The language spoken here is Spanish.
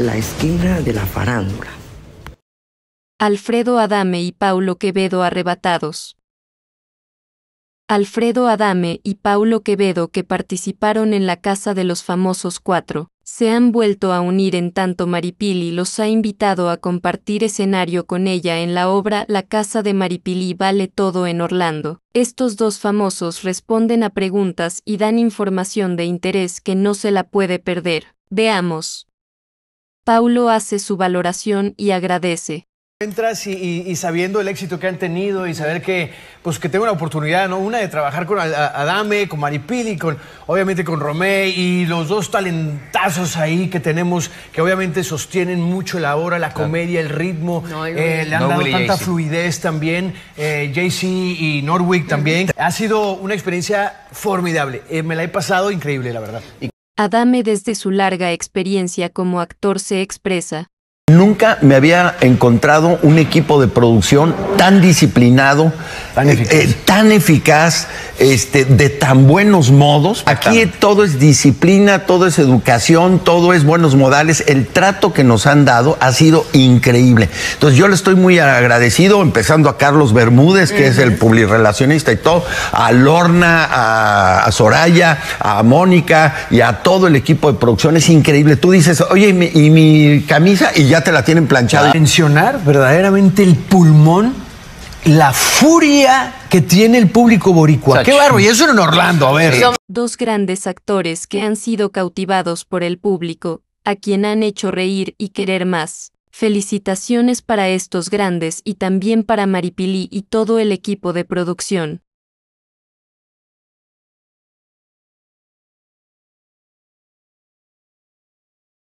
La esquina de la farándula. Alfredo Adame y Paulo Quevedo arrebatados. Alfredo Adame y Paulo Quevedo que participaron en la Casa de los Famosos Cuatro, se han vuelto a unir en tanto Maripili los ha invitado a compartir escenario con ella en la obra La Casa de Maripili vale todo en Orlando. Estos dos famosos responden a preguntas y dan información de interés que no se la puede perder. Veamos. Paulo hace su valoración y agradece. Entras y, sabiendo el éxito que han tenido y saber que, pues, que tengo la oportunidad, ¿no? Una de trabajar con Adame, con Maripili, con, obviamente con Romé y los dos talentazos ahí que tenemos que obviamente sostienen mucho la hora, la comedia, el ritmo. Eh, le han dado tanta fluidez también. Eh, JC y Norwick también. ha sido una experiencia formidable. Eh, me la he pasado increíble, la verdad. Adame desde su larga experiencia como actor se expresa, Nunca me había encontrado un equipo de producción tan disciplinado, tan eh, eh, eficaz, este, de tan buenos modos. Aquí todo es disciplina, todo es educación, todo es buenos modales. El trato que nos han dado ha sido increíble. Entonces yo le estoy muy agradecido, empezando a Carlos Bermúdez, que es el publirelacionista y todo, a Lorna, a, Soraya, a Mónica y a todo el equipo de producción. Es increíble. Tú dices, oye, y mi, y mi camisa y ya te la tienen planchada. Mencionar verdaderamente el pulmón, la furia que tiene el público boricua. Qué barro, y eso en Orlando, a ver. Dos grandes actores que han sido cautivados por el público, a quien han hecho reír y querer más. Felicitaciones para estos grandes y también para Maripili y todo el equipo de producción.